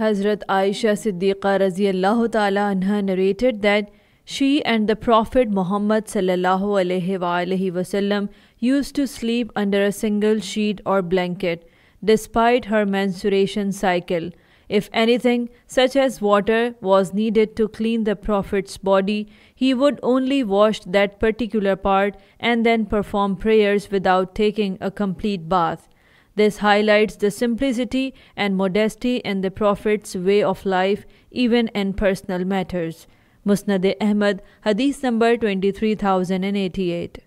Hazrat Aisha Siddiqa radiallahu ta'ala anha narrated that she and the Prophet Muhammad sallallahu alaihi وسلم used to sleep under a single sheet or blanket despite her menstruation cycle. If anything, such as water, was needed to clean the Prophet's body, he would only wash that particular part and then perform prayers without taking a complete bath. This highlights the simplicity and modesty in the Prophet's way of life, even in personal matters. Musnad Ahmad, Hadith number 23088.